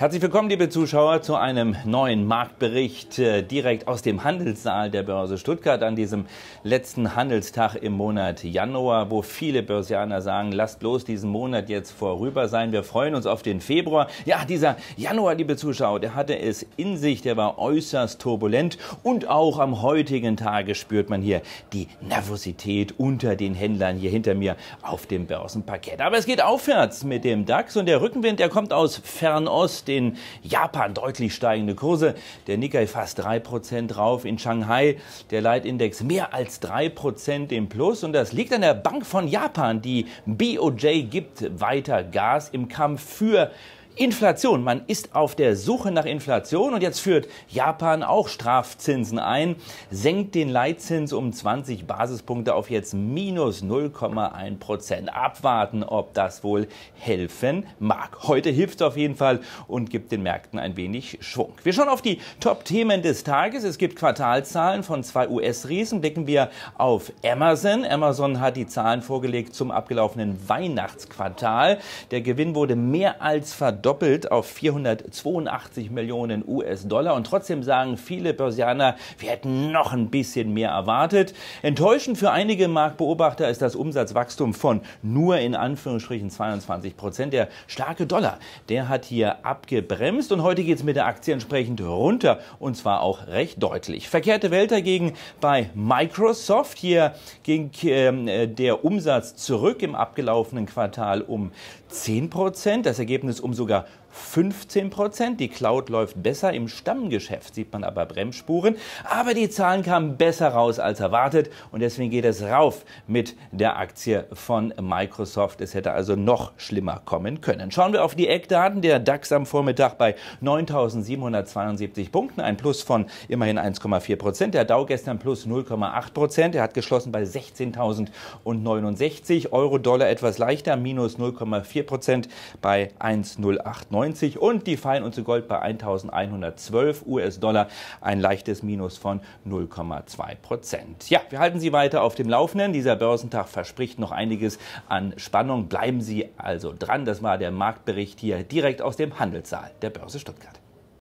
Herzlich willkommen, liebe Zuschauer, zu einem neuen Marktbericht äh, direkt aus dem Handelssaal der Börse Stuttgart an diesem letzten Handelstag im Monat Januar, wo viele Börsianer sagen, lasst bloß diesen Monat jetzt vorüber sein. Wir freuen uns auf den Februar. Ja, dieser Januar, liebe Zuschauer, der hatte es in sich, der war äußerst turbulent und auch am heutigen Tage spürt man hier die Nervosität unter den Händlern hier hinter mir auf dem Börsenparkett. Aber es geht aufwärts mit dem DAX und der Rückenwind, der kommt aus Fernost in Japan deutlich steigende Kurse. Der Nikkei fast 3% drauf. In Shanghai der Leitindex mehr als 3% im Plus. Und das liegt an der Bank von Japan. Die BOJ gibt weiter Gas im Kampf für Inflation. Man ist auf der Suche nach Inflation und jetzt führt Japan auch Strafzinsen ein, senkt den Leitzins um 20 Basispunkte auf jetzt minus 0,1 Prozent. Abwarten, ob das wohl helfen mag. Heute hilft es auf jeden Fall und gibt den Märkten ein wenig Schwung. Wir schauen auf die Top-Themen des Tages. Es gibt Quartalzahlen von zwei US-Riesen. Blicken wir auf Amazon. Amazon hat die Zahlen vorgelegt zum abgelaufenen Weihnachtsquartal. Der Gewinn wurde mehr als verdoppelt verdoppelt auf 482 Millionen US-Dollar. Und trotzdem sagen viele Börsianer, wir hätten noch ein bisschen mehr erwartet. Enttäuschend für einige Marktbeobachter ist das Umsatzwachstum von nur in Anführungsstrichen 22 Prozent. Der starke Dollar, der hat hier abgebremst. Und heute geht es mit der Aktie entsprechend runter. Und zwar auch recht deutlich. Verkehrte Welt dagegen bei Microsoft. Hier ging äh, der Umsatz zurück im abgelaufenen Quartal um 10 Prozent. Das Ergebnis um so sogar 15 Prozent. Die Cloud läuft besser. Im Stammgeschäft sieht man aber Bremsspuren. Aber die Zahlen kamen besser raus als erwartet und deswegen geht es rauf mit der Aktie von Microsoft. Es hätte also noch schlimmer kommen können. Schauen wir auf die Eckdaten. Der DAX am Vormittag bei 9.772 Punkten, ein Plus von immerhin 1,4 Prozent. Der Dow gestern plus 0,8 Prozent. Er hat geschlossen bei 16.069 Euro Dollar etwas leichter, minus 0,4 Prozent bei 1,08. 0,0890 und die fallen uns zu Gold bei 1112 US-Dollar, ein leichtes Minus von 0,2 Prozent. Ja, wir halten Sie weiter auf dem Laufenden. Dieser Börsentag verspricht noch einiges an Spannung. Bleiben Sie also dran. Das war der Marktbericht hier direkt aus dem Handelssaal der Börse Stuttgart.